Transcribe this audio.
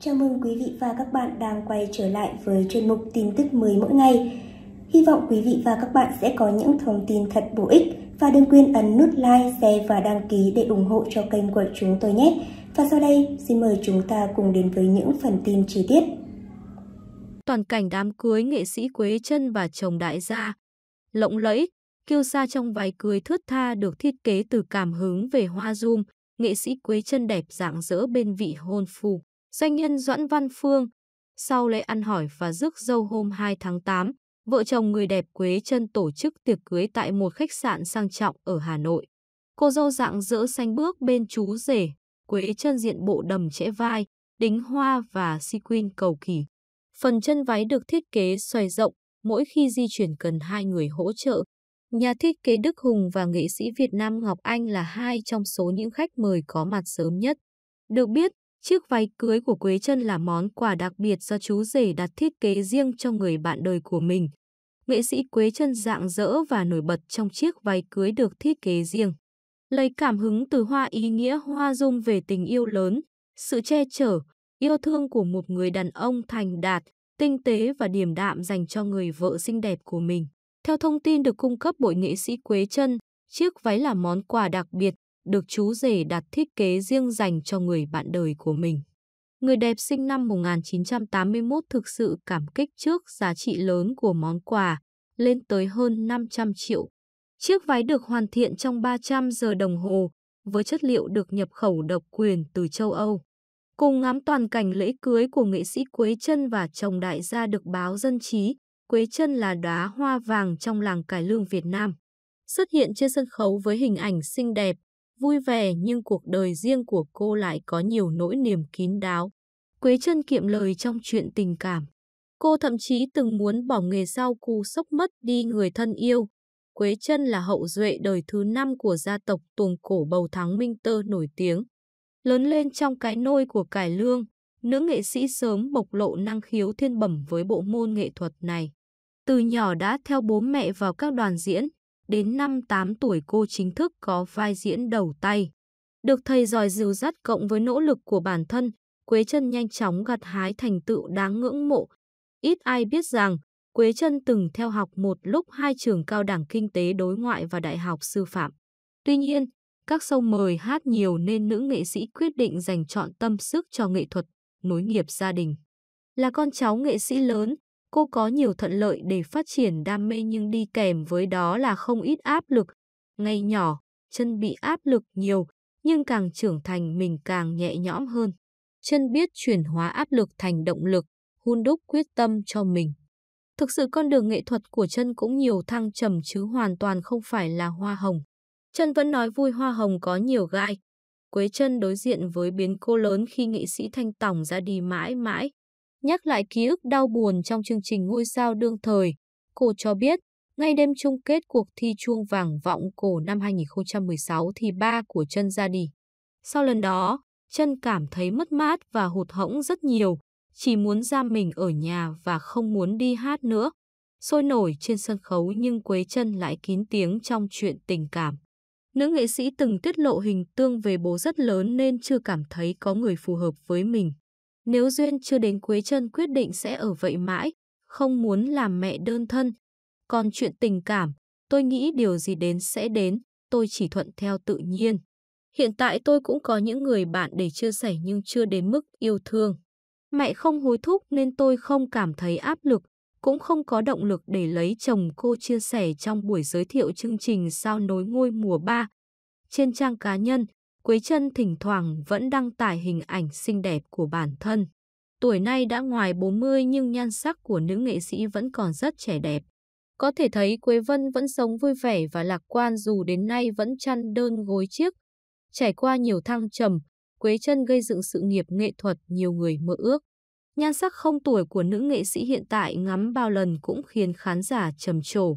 Chào mừng quý vị và các bạn đang quay trở lại với chuyên mục tin tức mới mỗi ngày. Hy vọng quý vị và các bạn sẽ có những thông tin thật bổ ích và đừng quên ấn nút like, share và đăng ký để ủng hộ cho kênh của chúng tôi nhé. Và sau đây, xin mời chúng ta cùng đến với những phần tin chi tiết. Toàn cảnh đám cưới nghệ sĩ Quế Chân và chồng đại gia, lộng lẫy, kiêu sa trong váy cưới thướt tha được thiết kế từ cảm hứng về hoa dung. nghệ sĩ Quế Chân đẹp dạng dỡ bên vị hôn phu doanh nhân Doãn Văn Phương. Sau lễ ăn hỏi và rước dâu hôm 2 tháng 8, vợ chồng người đẹp Quế Trân tổ chức tiệc cưới tại một khách sạn sang trọng ở Hà Nội. Cô dâu dạng dỡ xanh bước bên chú rể, Quế Trân diện bộ đầm trễ vai, đính hoa và sequin cầu kỳ. Phần chân váy được thiết kế xoay rộng, mỗi khi di chuyển cần hai người hỗ trợ. Nhà thiết kế Đức Hùng và nghệ sĩ Việt Nam Ngọc Anh là hai trong số những khách mời có mặt sớm nhất. Được biết, Chiếc váy cưới của Quế Trân là món quà đặc biệt do chú rể đặt thiết kế riêng cho người bạn đời của mình. Nghệ sĩ Quế Trân dạng dỡ và nổi bật trong chiếc váy cưới được thiết kế riêng. Lấy cảm hứng từ hoa ý nghĩa hoa dung về tình yêu lớn, sự che chở, yêu thương của một người đàn ông thành đạt, tinh tế và điềm đạm dành cho người vợ xinh đẹp của mình. Theo thông tin được cung cấp bởi nghệ sĩ Quế Trân, chiếc váy là món quà đặc biệt được chú rể đặt thiết kế riêng dành cho người bạn đời của mình. Người đẹp sinh năm 1981 thực sự cảm kích trước giá trị lớn của món quà, lên tới hơn 500 triệu. Chiếc váy được hoàn thiện trong 300 giờ đồng hồ, với chất liệu được nhập khẩu độc quyền từ châu Âu. Cùng ngắm toàn cảnh lễ cưới của nghệ sĩ Quế Trân và chồng đại gia được báo dân trí, Quế Trân là đóa hoa vàng trong làng cải lương Việt Nam. Xuất hiện trên sân khấu với hình ảnh xinh đẹp, vui vẻ nhưng cuộc đời riêng của cô lại có nhiều nỗi niềm kín đáo. Quế chân kiệm lời trong chuyện tình cảm. Cô thậm chí từng muốn bỏ nghề sau cú sốc mất đi người thân yêu. Quế chân là hậu duệ đời thứ năm của gia tộc tuồng cổ bầu thắng Minh Tơ nổi tiếng. Lớn lên trong cái nôi của cải lương, nữ nghệ sĩ sớm bộc lộ năng khiếu thiên bẩm với bộ môn nghệ thuật này. Từ nhỏ đã theo bố mẹ vào các đoàn diễn, đến năm 8 tuổi cô chính thức có vai diễn đầu tay. Được thầy giỏi dìu dắt cộng với nỗ lực của bản thân, Quế Trân nhanh chóng gặt hái thành tựu đáng ngưỡng mộ. Ít ai biết rằng, Quế Trân từng theo học một lúc hai trường cao đẳng kinh tế đối ngoại và đại học sư phạm. Tuy nhiên, các sông mời hát nhiều nên nữ nghệ sĩ quyết định dành chọn tâm sức cho nghệ thuật, nối nghiệp gia đình. Là con cháu nghệ sĩ lớn, cô có nhiều thuận lợi để phát triển đam mê nhưng đi kèm với đó là không ít áp lực. Ngay nhỏ, chân bị áp lực nhiều, nhưng càng trưởng thành mình càng nhẹ nhõm hơn. Chân biết chuyển hóa áp lực thành động lực, hun đúc quyết tâm cho mình. Thực sự con đường nghệ thuật của chân cũng nhiều thăng trầm chứ hoàn toàn không phải là hoa hồng. Chân vẫn nói vui hoa hồng có nhiều gai. Quế chân đối diện với biến cô lớn khi nghệ sĩ Thanh Tòng ra đi mãi mãi. Nhắc lại ký ức đau buồn trong chương trình ngôi sao đương thời, cô cho biết, ngay đêm chung kết cuộc thi chuông vàng vọng cổ năm 2016 thì ba của chân ra đi. Sau lần đó, chân cảm thấy mất mát và hụt hẫng rất nhiều, chỉ muốn ra mình ở nhà và không muốn đi hát nữa. Sôi nổi trên sân khấu nhưng Quế chân lại kín tiếng trong chuyện tình cảm. Nữ nghệ sĩ từng tiết lộ hình tương về bố rất lớn nên chưa cảm thấy có người phù hợp với mình. Nếu duyên chưa đến cuối chân quyết định sẽ ở vậy mãi, không muốn làm mẹ đơn thân. Còn chuyện tình cảm, tôi nghĩ điều gì đến sẽ đến, tôi chỉ thuận theo tự nhiên. Hiện tại tôi cũng có những người bạn để chia sẻ nhưng chưa đến mức yêu thương. Mẹ không hối thúc nên tôi không cảm thấy áp lực, cũng không có động lực để lấy chồng cô chia sẻ trong buổi giới thiệu chương trình Sao nối ngôi mùa 3. Trên trang cá nhân, Quế Trân thỉnh thoảng vẫn đăng tải hình ảnh xinh đẹp của bản thân. Tuổi nay đã ngoài 40 nhưng nhan sắc của nữ nghệ sĩ vẫn còn rất trẻ đẹp. Có thể thấy Quế Vân vẫn sống vui vẻ và lạc quan dù đến nay vẫn chăn đơn gối chiếc. Trải qua nhiều thăng trầm, Quế Trân gây dựng sự nghiệp nghệ thuật nhiều người mơ ước. Nhan sắc không tuổi của nữ nghệ sĩ hiện tại ngắm bao lần cũng khiến khán giả trầm trồ.